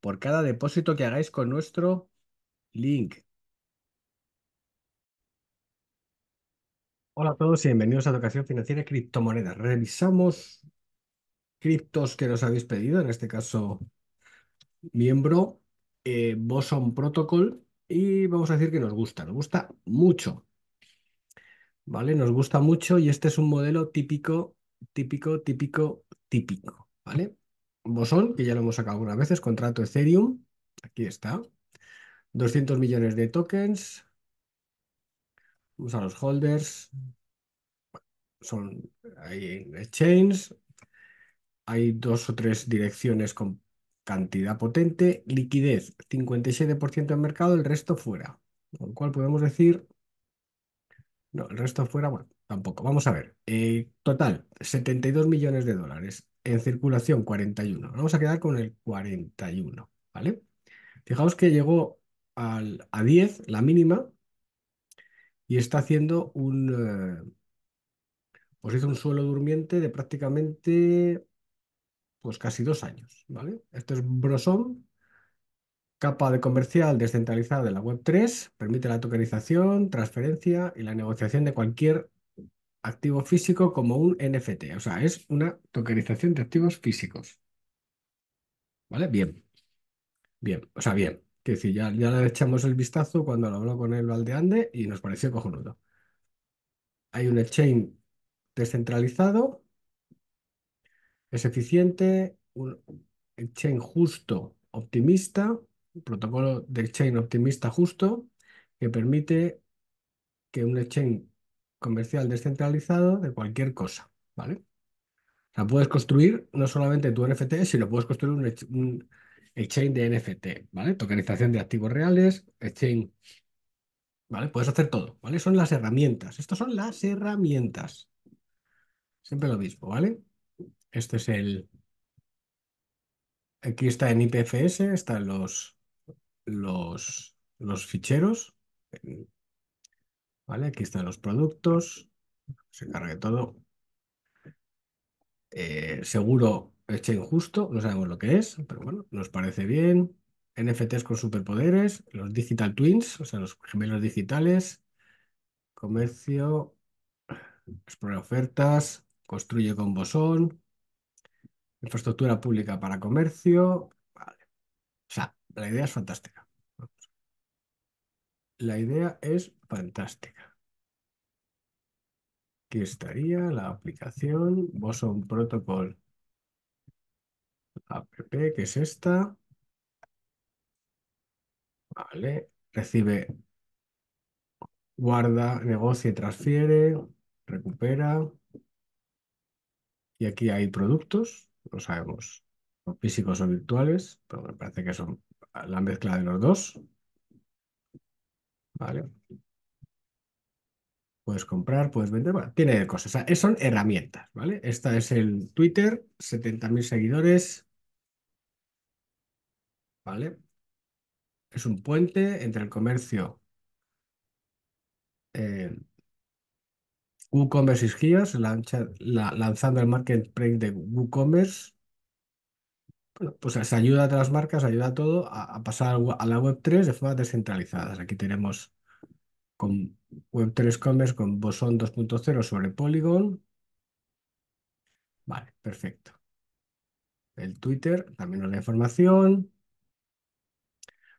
por cada depósito que hagáis con nuestro link. Hola a todos y bienvenidos a Educación Financiera y Criptomonedas. Revisamos criptos que nos habéis pedido, en este caso miembro, eh, Boson Protocol, y vamos a decir que nos gusta, nos gusta mucho. ¿Vale? Nos gusta mucho y este es un modelo típico, típico, típico, típico, ¿vale? Bosón, que ya lo hemos sacado algunas veces, contrato Ethereum, aquí está, 200 millones de tokens, vamos a los holders, son ahí hay dos o tres direcciones con cantidad potente, liquidez 57% en mercado, el resto fuera, con lo cual podemos decir, no, el resto fuera, bueno, tampoco, vamos a ver, eh, total, 72 millones de dólares, en circulación 41. Vamos a quedar con el 41, ¿vale? Fijaos que llegó al, a 10, la mínima, y está haciendo un... Eh, pues hizo un suelo durmiente de prácticamente, pues casi dos años, ¿vale? Esto es Brosom, capa de comercial descentralizada de la Web3, permite la tokenización, transferencia y la negociación de cualquier activo físico como un NFT. O sea, es una tokenización de activos físicos. ¿Vale? Bien. Bien. O sea, bien. Que si ya, ya le echamos el vistazo cuando lo habló con el Valdeande y nos pareció cojonudo. Hay un exchange descentralizado, es eficiente, un exchange justo, optimista, un protocolo de exchange optimista justo que permite que un exchange comercial descentralizado de cualquier cosa, ¿vale? O sea, puedes construir no solamente tu NFT, sino puedes construir un, exchange de NFT, ¿vale? Tokenización de activos reales, exchange, ¿vale? Puedes hacer todo, ¿vale? Son las herramientas. Estas son las herramientas. Siempre lo mismo, ¿vale? Este es el... Aquí está en IPFS, están los, los, los ficheros, Aquí están los productos. Se cargue todo. Eh, seguro eche injusto. no sabemos lo que es, pero bueno, nos parece bien. NFTs con superpoderes, los digital twins, o sea, los gemelos digitales, comercio, explora ofertas, construye con bosón, infraestructura pública para comercio. Vale. O sea, la idea es fantástica. La idea es Fantástica. Aquí estaría la aplicación Boson Protocol. App, que es esta. Vale. Recibe, guarda, negocia y transfiere, recupera. Y aquí hay productos, no sabemos, físicos o virtuales, pero me parece que son la mezcla de los dos. Vale. Puedes comprar, puedes vender, bueno, tiene cosas. son herramientas, ¿vale? Esta es el Twitter, 70.000 seguidores. ¿Vale? Es un puente entre el comercio eh, WooCommerce y lanza lanzando el marketplace de WooCommerce. Bueno, pues se ayuda a las marcas, ayuda a todo a, a pasar a la web 3 de forma descentralizada. Aquí tenemos con Web3 Commerce con Boson 2.0 sobre Polygon. Vale, perfecto. El Twitter también nos da información.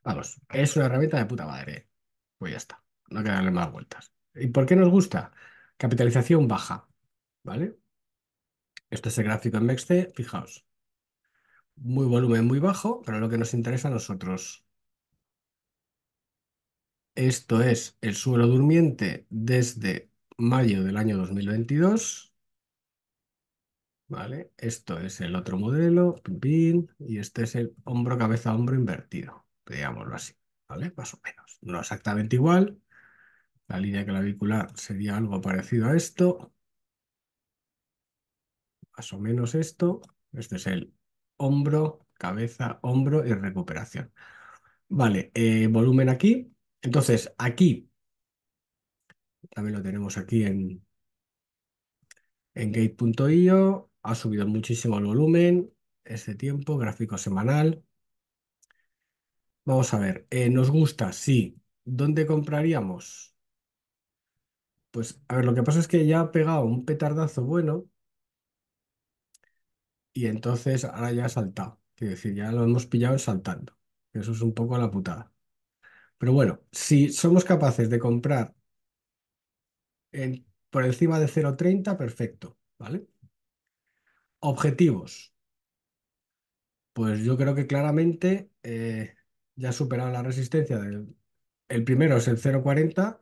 Vamos, es una herramienta de puta madre. Pues ya está, no hay que darle más vueltas. ¿Y por qué nos gusta? Capitalización baja, ¿vale? Este es el gráfico en MEXT, fijaos. Muy volumen muy bajo, pero lo que nos interesa a nosotros esto es el suelo durmiente desde mayo del año 2022. ¿Vale? Esto es el otro modelo, y este es el hombro-cabeza-hombro invertido, Veámoslo así, ¿vale? Más o menos. No exactamente igual. La línea clavicular sería algo parecido a esto. Más o menos esto. Este es el hombro, cabeza, hombro y recuperación. Vale, eh, volumen aquí, entonces, aquí, también lo tenemos aquí en, gate.io, ha subido muchísimo el volumen, este tiempo, gráfico semanal. Vamos a ver, eh, nos gusta, sí. ¿Dónde compraríamos? Pues, a ver, lo que pasa es que ya ha pegado un petardazo bueno y entonces ahora ya ha saltado. Quiero decir, ya lo hemos pillado saltando. Eso es un poco la putada. Pero bueno, si somos capaces de comprar por encima de 0,30, perfecto, ¿vale? Objetivos. Pues yo creo que claramente eh, ya ha superado la resistencia del... El primero es el 0,40,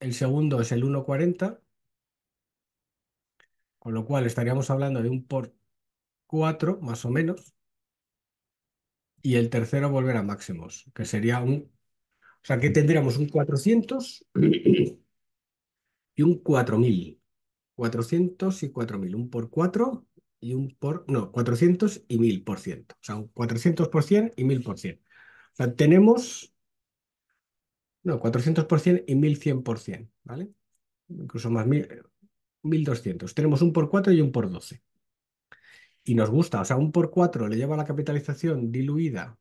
el segundo es el 1,40, con lo cual estaríamos hablando de un por 4 más o menos y el tercero volverá a máximos, que sería un... O sea, que tendríamos un 400 y un 4000. 400 y 4000, un por 4 y un por... No, 400 y 1000%. O sea, un 400% y 1000%. O sea, tenemos... No, 400% y 1100%, ¿vale? Incluso más, 1200. Tenemos un por 4 y un por 12 y nos gusta. O sea, un por cuatro le lleva a la capitalización diluida.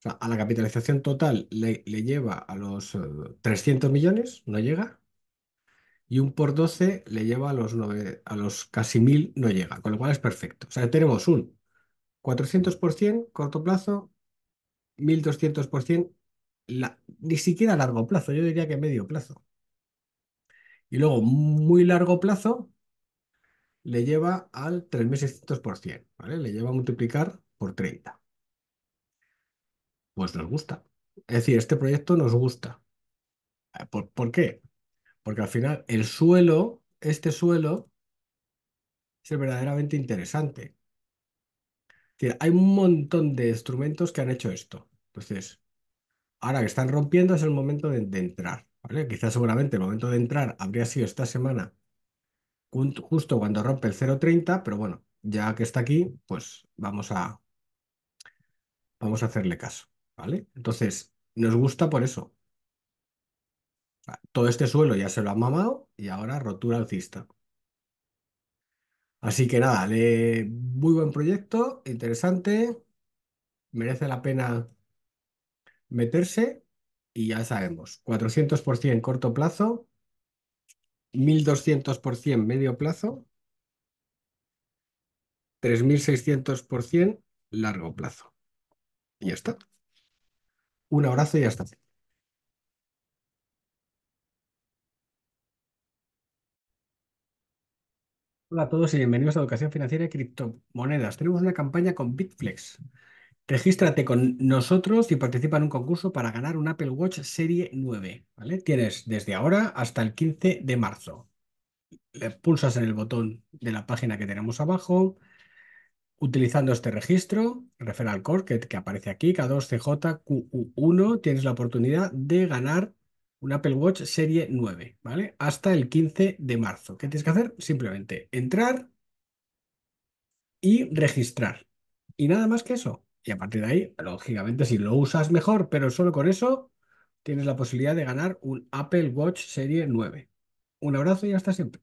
O sea, a la capitalización total le, lleva a los 300 eh, millones, no llega. Y un por 12 le lleva a los, a los casi mil, no llega. Con lo cual es perfecto. O sea, tenemos un 400% corto plazo, 1200% la, ni siquiera a largo plazo, yo diría que medio plazo. Y luego muy largo plazo, le lleva al 3.600%, ¿vale? Le lleva a multiplicar por 30. Pues nos gusta. Es decir, este proyecto nos gusta. Eh, ¿Por, qué? Porque al final el suelo, este suelo, es verdaderamente interesante. Es decir, hay un montón de instrumentos que han hecho esto. Entonces, ahora que están rompiendo es el momento de, de entrar. ¿vale? Quizás seguramente el momento de entrar habría sido esta semana justo cuando rompe el 0.30, pero bueno, ya que está aquí, pues vamos a, vamos a hacerle caso, ¿vale? Entonces, nos gusta por eso. Todo este suelo ya se lo ha mamado y ahora rotura alcista. Así que nada, muy buen proyecto, interesante, merece la pena meterse y ya sabemos, 400% corto plazo, 1.200% medio plazo, 3.600% largo plazo. Y ya está. Un abrazo y hasta. Hola a todos y bienvenidos a Educación Financiera y Criptomonedas. Tenemos una campaña con Bitflex. Regístrate con nosotros y participa en un concurso para ganar un Apple Watch Serie 9. ¿vale? Tienes desde ahora hasta el 15 de marzo. Le pulsas en el botón de la página que tenemos abajo. Utilizando este registro, referral core que, que aparece aquí, k 2 cjq 1 tienes la oportunidad de ganar un Apple Watch Serie 9, ¿vale? Hasta el 15 de marzo. ¿Qué tienes que hacer? Simplemente entrar y registrar. Y nada más que eso. Y a partir de ahí, lógicamente, si lo usas mejor, pero solo con eso, tienes la posibilidad de ganar un Apple Watch Serie 9. Un abrazo y hasta siempre.